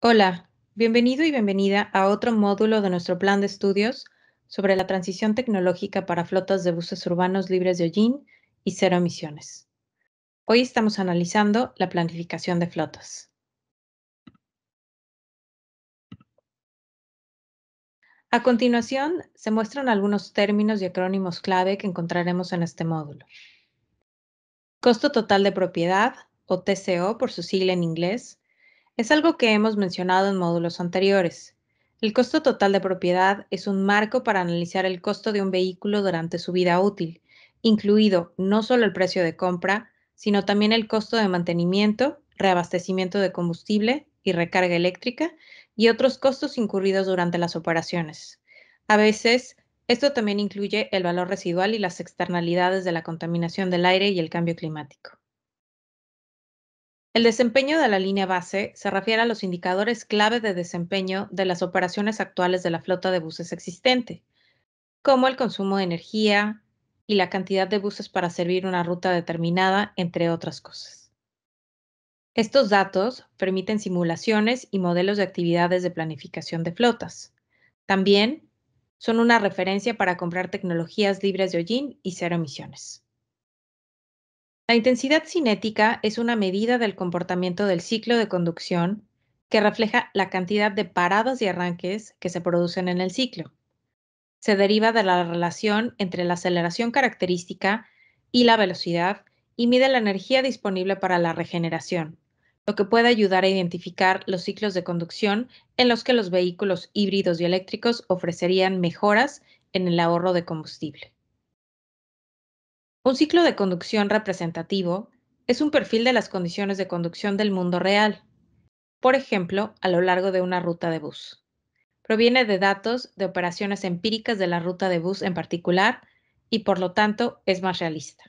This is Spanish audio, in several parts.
Hola, bienvenido y bienvenida a otro módulo de nuestro plan de estudios sobre la transición tecnológica para flotas de buses urbanos libres de hollín y cero emisiones. Hoy estamos analizando la planificación de flotas. A continuación, se muestran algunos términos y acrónimos clave que encontraremos en este módulo. Costo total de propiedad, o TCO por su sigla en inglés, es algo que hemos mencionado en módulos anteriores. El costo total de propiedad es un marco para analizar el costo de un vehículo durante su vida útil, incluido no solo el precio de compra, sino también el costo de mantenimiento, reabastecimiento de combustible y recarga eléctrica y otros costos incurridos durante las operaciones. A veces, esto también incluye el valor residual y las externalidades de la contaminación del aire y el cambio climático. El desempeño de la línea base se refiere a los indicadores clave de desempeño de las operaciones actuales de la flota de buses existente, como el consumo de energía y la cantidad de buses para servir una ruta determinada, entre otras cosas. Estos datos permiten simulaciones y modelos de actividades de planificación de flotas. También son una referencia para comprar tecnologías libres de hollín y cero emisiones. La intensidad cinética es una medida del comportamiento del ciclo de conducción que refleja la cantidad de paradas y arranques que se producen en el ciclo. Se deriva de la relación entre la aceleración característica y la velocidad y mide la energía disponible para la regeneración, lo que puede ayudar a identificar los ciclos de conducción en los que los vehículos híbridos y eléctricos ofrecerían mejoras en el ahorro de combustible. Un ciclo de conducción representativo es un perfil de las condiciones de conducción del mundo real, por ejemplo, a lo largo de una ruta de bus. Proviene de datos de operaciones empíricas de la ruta de bus en particular y por lo tanto es más realista.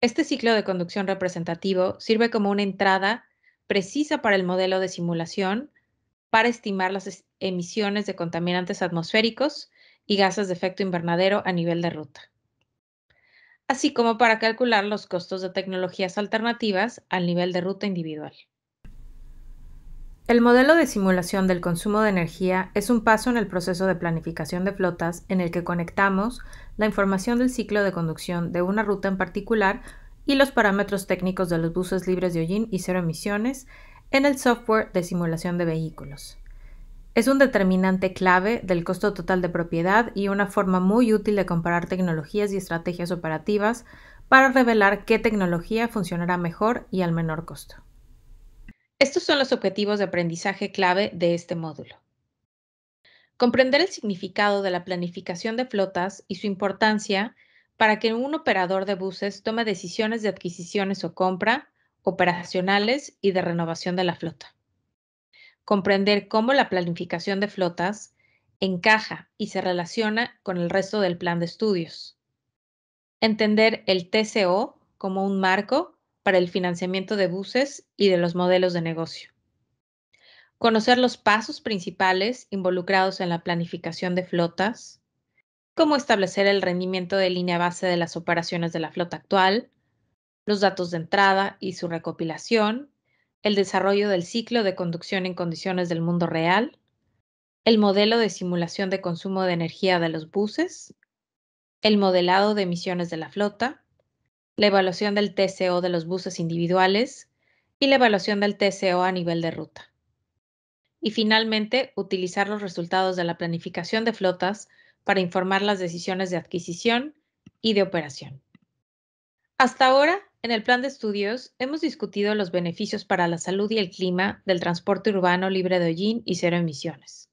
Este ciclo de conducción representativo sirve como una entrada precisa para el modelo de simulación para estimar las emisiones de contaminantes atmosféricos y gases de efecto invernadero a nivel de ruta así como para calcular los costos de tecnologías alternativas al nivel de ruta individual. El modelo de simulación del consumo de energía es un paso en el proceso de planificación de flotas en el que conectamos la información del ciclo de conducción de una ruta en particular y los parámetros técnicos de los buses libres de hollín y cero emisiones en el software de simulación de vehículos. Es un determinante clave del costo total de propiedad y una forma muy útil de comparar tecnologías y estrategias operativas para revelar qué tecnología funcionará mejor y al menor costo. Estos son los objetivos de aprendizaje clave de este módulo. Comprender el significado de la planificación de flotas y su importancia para que un operador de buses tome decisiones de adquisiciones o compra, operacionales y de renovación de la flota comprender cómo la planificación de flotas encaja y se relaciona con el resto del plan de estudios. Entender el TCO como un marco para el financiamiento de buses y de los modelos de negocio. Conocer los pasos principales involucrados en la planificación de flotas. Cómo establecer el rendimiento de línea base de las operaciones de la flota actual. Los datos de entrada y su recopilación el desarrollo del ciclo de conducción en condiciones del mundo real, el modelo de simulación de consumo de energía de los buses, el modelado de emisiones de la flota, la evaluación del TCO de los buses individuales y la evaluación del TCO a nivel de ruta. Y finalmente, utilizar los resultados de la planificación de flotas para informar las decisiones de adquisición y de operación. Hasta ahora, en el plan de estudios hemos discutido los beneficios para la salud y el clima del transporte urbano libre de hollín y cero emisiones,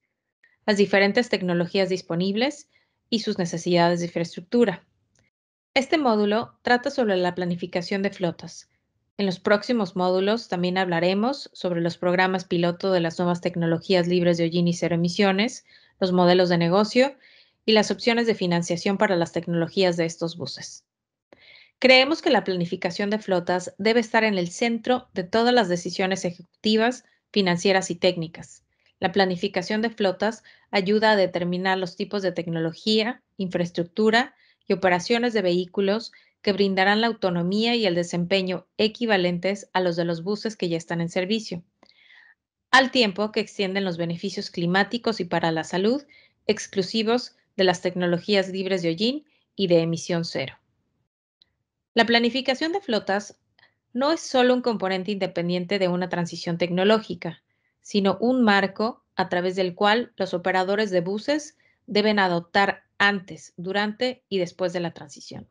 las diferentes tecnologías disponibles y sus necesidades de infraestructura. Este módulo trata sobre la planificación de flotas. En los próximos módulos también hablaremos sobre los programas piloto de las nuevas tecnologías libres de hollín y cero emisiones, los modelos de negocio y las opciones de financiación para las tecnologías de estos buses. Creemos que la planificación de flotas debe estar en el centro de todas las decisiones ejecutivas, financieras y técnicas. La planificación de flotas ayuda a determinar los tipos de tecnología, infraestructura y operaciones de vehículos que brindarán la autonomía y el desempeño equivalentes a los de los buses que ya están en servicio, al tiempo que extienden los beneficios climáticos y para la salud exclusivos de las tecnologías libres de hollín y de emisión cero. La planificación de flotas no es solo un componente independiente de una transición tecnológica, sino un marco a través del cual los operadores de buses deben adoptar antes, durante y después de la transición.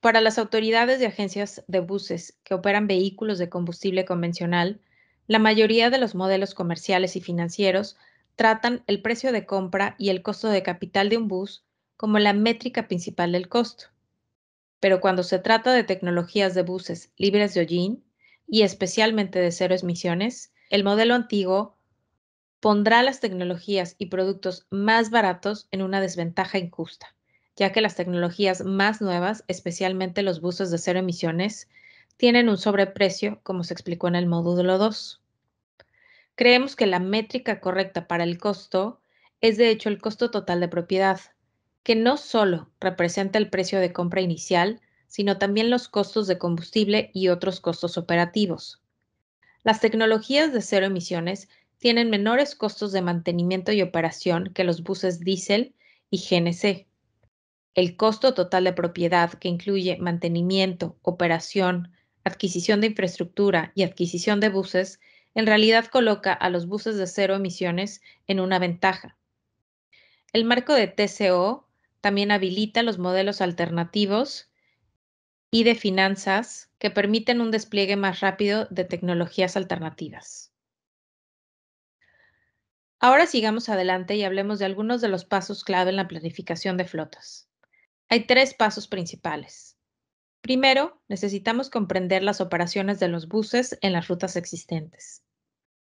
Para las autoridades y agencias de buses que operan vehículos de combustible convencional, la mayoría de los modelos comerciales y financieros tratan el precio de compra y el costo de capital de un bus como la métrica principal del costo. Pero cuando se trata de tecnologías de buses libres de hollín y especialmente de cero emisiones, el modelo antiguo pondrá las tecnologías y productos más baratos en una desventaja injusta, ya que las tecnologías más nuevas, especialmente los buses de cero emisiones, tienen un sobreprecio, como se explicó en el módulo 2. Creemos que la métrica correcta para el costo es de hecho el costo total de propiedad, que no solo representa el precio de compra inicial, sino también los costos de combustible y otros costos operativos. Las tecnologías de cero emisiones tienen menores costos de mantenimiento y operación que los buses diésel y GNC. El costo total de propiedad, que incluye mantenimiento, operación, adquisición de infraestructura y adquisición de buses, en realidad coloca a los buses de cero emisiones en una ventaja. El marco de TCO también habilita los modelos alternativos y de finanzas que permiten un despliegue más rápido de tecnologías alternativas. Ahora sigamos adelante y hablemos de algunos de los pasos clave en la planificación de flotas. Hay tres pasos principales. Primero, necesitamos comprender las operaciones de los buses en las rutas existentes.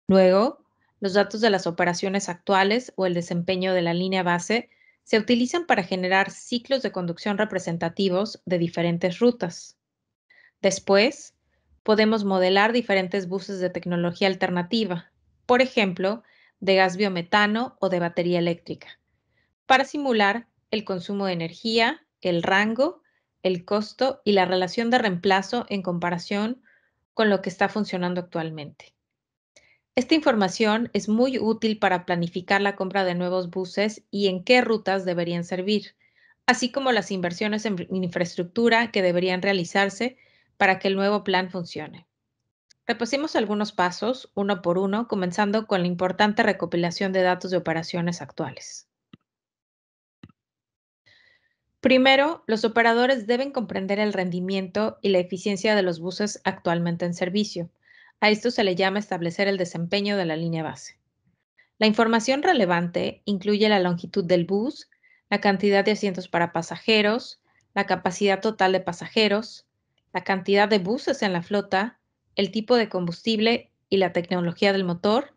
Luego, los datos de las operaciones actuales o el desempeño de la línea base se utilizan para generar ciclos de conducción representativos de diferentes rutas. Después, podemos modelar diferentes buses de tecnología alternativa, por ejemplo, de gas biometano o de batería eléctrica, para simular el consumo de energía, el rango, el costo y la relación de reemplazo en comparación con lo que está funcionando actualmente. Esta información es muy útil para planificar la compra de nuevos buses y en qué rutas deberían servir, así como las inversiones en infraestructura que deberían realizarse para que el nuevo plan funcione. Repasemos algunos pasos uno por uno, comenzando con la importante recopilación de datos de operaciones actuales. Primero, los operadores deben comprender el rendimiento y la eficiencia de los buses actualmente en servicio a esto se le llama establecer el desempeño de la línea base. La información relevante incluye la longitud del bus, la cantidad de asientos para pasajeros, la capacidad total de pasajeros, la cantidad de buses en la flota, el tipo de combustible y la tecnología del motor,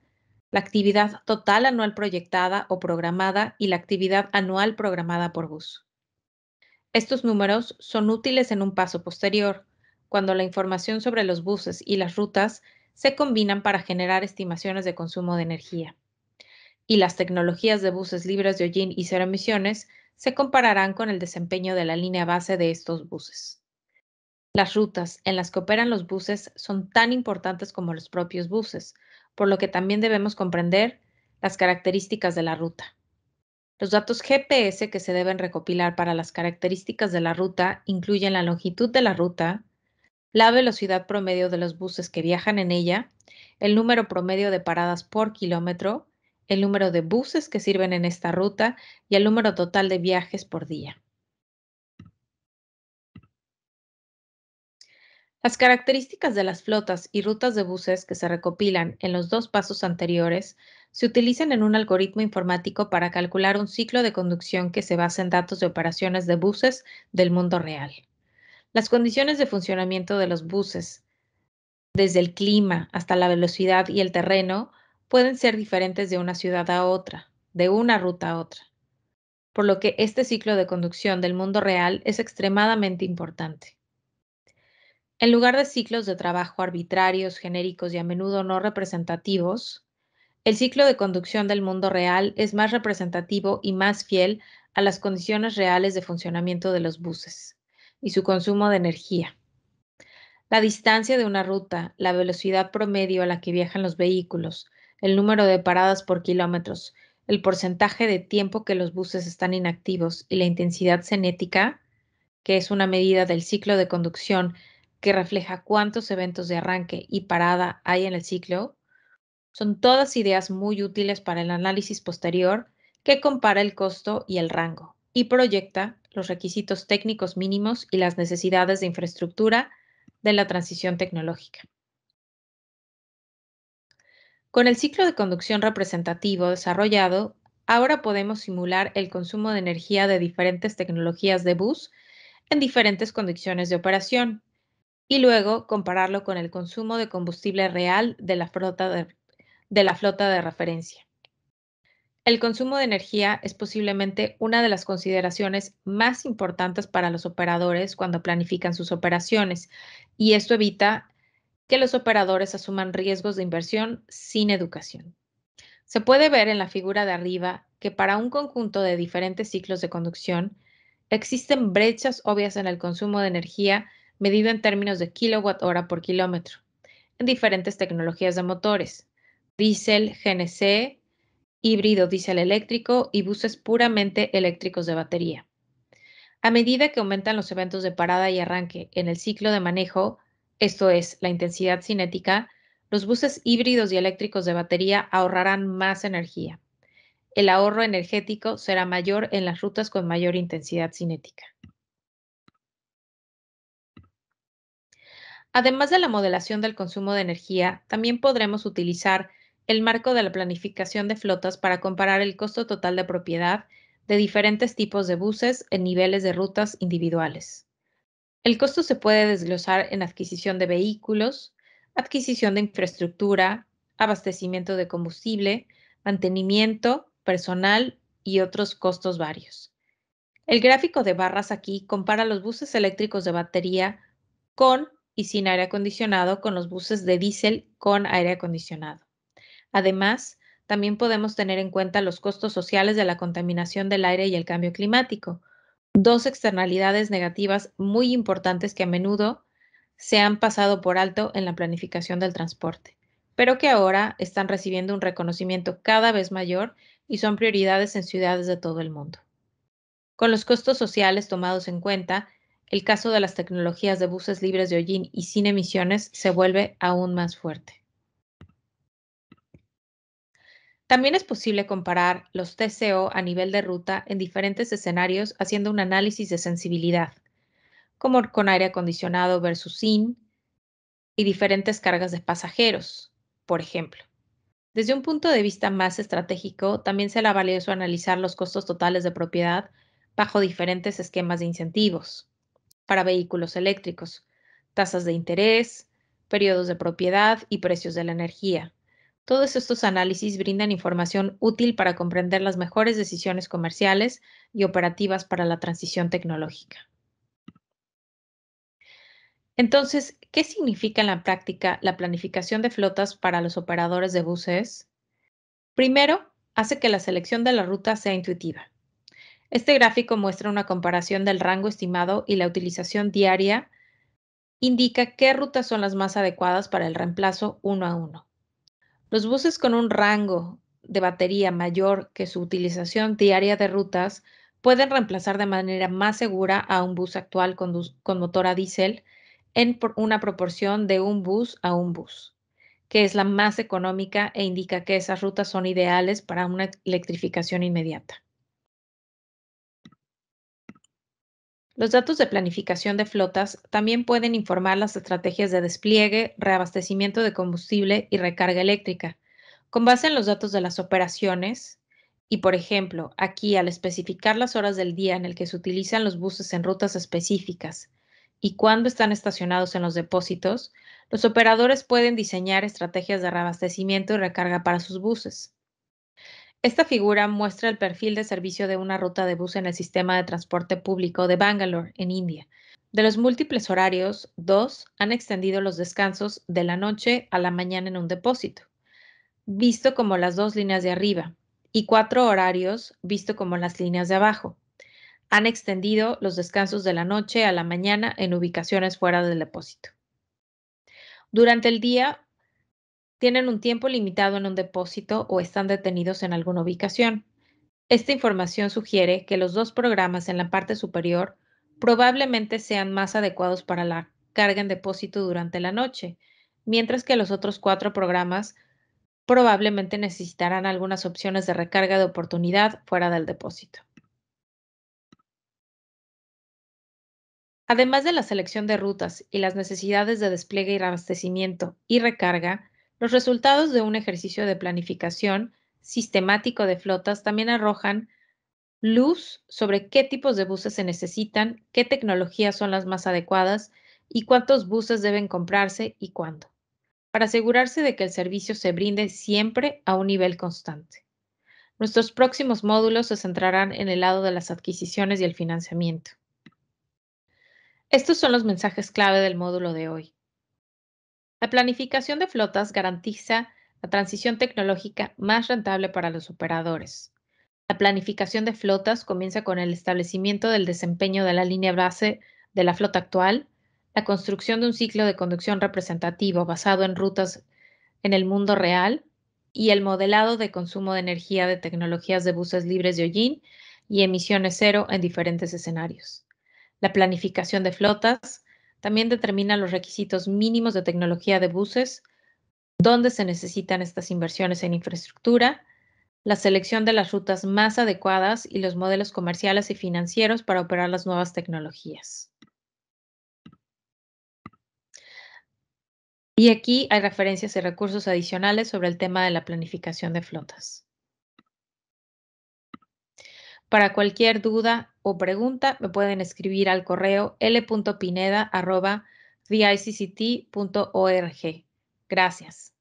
la actividad total anual proyectada o programada y la actividad anual programada por bus. Estos números son útiles en un paso posterior, cuando la información sobre los buses y las rutas se combinan para generar estimaciones de consumo de energía. Y las tecnologías de buses libres de hollín y cero emisiones se compararán con el desempeño de la línea base de estos buses. Las rutas en las que operan los buses son tan importantes como los propios buses, por lo que también debemos comprender las características de la ruta. Los datos GPS que se deben recopilar para las características de la ruta incluyen la longitud de la ruta, la velocidad promedio de los buses que viajan en ella, el número promedio de paradas por kilómetro, el número de buses que sirven en esta ruta y el número total de viajes por día. Las características de las flotas y rutas de buses que se recopilan en los dos pasos anteriores se utilizan en un algoritmo informático para calcular un ciclo de conducción que se basa en datos de operaciones de buses del mundo real. Las condiciones de funcionamiento de los buses, desde el clima hasta la velocidad y el terreno, pueden ser diferentes de una ciudad a otra, de una ruta a otra, por lo que este ciclo de conducción del mundo real es extremadamente importante. En lugar de ciclos de trabajo arbitrarios, genéricos y a menudo no representativos, el ciclo de conducción del mundo real es más representativo y más fiel a las condiciones reales de funcionamiento de los buses y su consumo de energía. La distancia de una ruta, la velocidad promedio a la que viajan los vehículos, el número de paradas por kilómetros, el porcentaje de tiempo que los buses están inactivos y la intensidad cinética, que es una medida del ciclo de conducción que refleja cuántos eventos de arranque y parada hay en el ciclo, son todas ideas muy útiles para el análisis posterior que compara el costo y el rango y proyecta los requisitos técnicos mínimos y las necesidades de infraestructura de la transición tecnológica. Con el ciclo de conducción representativo desarrollado, ahora podemos simular el consumo de energía de diferentes tecnologías de bus en diferentes condiciones de operación y luego compararlo con el consumo de combustible real de la flota de, referencia. El consumo de energía es posiblemente una de las consideraciones más importantes para los operadores cuando planifican sus operaciones y esto evita que los operadores asuman riesgos de inversión sin educación. Se puede ver en la figura de arriba que para un conjunto de diferentes ciclos de conducción existen brechas obvias en el consumo de energía medido en términos de kilowatt hora por kilómetro en diferentes tecnologías de motores, diésel, GNC, híbrido diésel eléctrico y buses puramente eléctricos de batería. A medida que aumentan los eventos de parada y arranque en el ciclo de manejo, esto es, la intensidad cinética, los buses híbridos y eléctricos de batería ahorrarán más energía. El ahorro energético será mayor en las rutas con mayor intensidad cinética. Además de la modelación del consumo de energía, también podremos utilizar el marco de la planificación de flotas para comparar el costo total de propiedad de diferentes tipos de buses en niveles de rutas individuales. El costo se puede desglosar en adquisición de vehículos, adquisición de infraestructura, abastecimiento de combustible, mantenimiento, personal y otros costos varios. El gráfico de barras aquí compara los buses eléctricos de batería con y sin aire acondicionado con los buses de diésel con aire acondicionado. Además, también podemos tener en cuenta los costos sociales de la contaminación del aire y el cambio climático, dos externalidades negativas muy importantes que a menudo se han pasado por alto en la planificación del transporte, pero que ahora están recibiendo un reconocimiento cada vez mayor y son prioridades en ciudades de todo el mundo. Con los costos sociales tomados en cuenta, el caso de las tecnologías de buses libres de hollín y sin emisiones se vuelve aún más fuerte. También es posible comparar los TCO a nivel de ruta en diferentes escenarios haciendo un análisis de sensibilidad, como con aire acondicionado versus sin y diferentes cargas de pasajeros, por ejemplo. Desde un punto de vista más estratégico, también será valioso analizar los costos totales de propiedad bajo diferentes esquemas de incentivos para vehículos eléctricos, tasas de interés, periodos de propiedad y precios de la energía. Todos estos análisis brindan información útil para comprender las mejores decisiones comerciales y operativas para la transición tecnológica. Entonces, ¿qué significa en la práctica la planificación de flotas para los operadores de buses? Primero, hace que la selección de la ruta sea intuitiva. Este gráfico muestra una comparación del rango estimado y la utilización diaria indica qué rutas son las más adecuadas para el reemplazo uno a uno. Los buses con un rango de batería mayor que su utilización diaria de rutas pueden reemplazar de manera más segura a un bus actual con, motor a diésel en una proporción de un bus a un bus, que es la más económica e indica que esas rutas son ideales para una electrificación inmediata. Los datos de planificación de flotas también pueden informar las estrategias de despliegue, reabastecimiento de combustible y recarga eléctrica. Con base en los datos de las operaciones, y por ejemplo, aquí al especificar las horas del día en el que se utilizan los buses en rutas específicas y cuándo están estacionados en los depósitos, los operadores pueden diseñar estrategias de reabastecimiento y recarga para sus buses. Esta figura muestra el perfil de servicio de una ruta de bus en el sistema de transporte público de Bangalore, en India. De los múltiples horarios, dos han extendido los descansos de la noche a la mañana en un depósito, visto como las dos líneas de arriba, y cuatro horarios, visto como las líneas de abajo. Han extendido los descansos de la noche a la mañana en ubicaciones fuera del depósito. Durante el día, tienen un tiempo limitado en un depósito o están detenidos en alguna ubicación. Esta información sugiere que los dos programas en la parte superior probablemente sean más adecuados para la carga en depósito durante la noche, mientras que los otros cuatro programas probablemente necesitarán algunas opciones de recarga de oportunidad fuera del depósito. Además de la selección de rutas y las necesidades de despliegue y abastecimiento y recarga, los resultados de un ejercicio de planificación sistemático de flotas también arrojan luz sobre qué tipos de buses se necesitan, qué tecnologías son las más adecuadas y cuántos buses deben comprarse y cuándo, para asegurarse de que el servicio se brinde siempre a un nivel constante. Nuestros próximos módulos se centrarán en el lado de las adquisiciones y el financiamiento. Estos son los mensajes clave del módulo de hoy. La planificación de flotas garantiza la transición tecnológica más rentable para los operadores. La planificación de flotas comienza con el establecimiento del desempeño de la línea base de la flota actual, la construcción de un ciclo de conducción representativo basado en rutas en el mundo real y el modelado de consumo de energía de tecnologías de buses libres de hollín y emisiones cero en diferentes escenarios. La planificación de flotas también determina los requisitos mínimos de tecnología de buses, dónde se necesitan estas inversiones en infraestructura, la selección de las rutas más adecuadas y los modelos comerciales y financieros para operar las nuevas tecnologías. Y aquí hay referencias y recursos adicionales sobre el tema de la planificación de flotas. Para cualquier duda, pregunta, me pueden escribir al correo l.pineda.org. Gracias.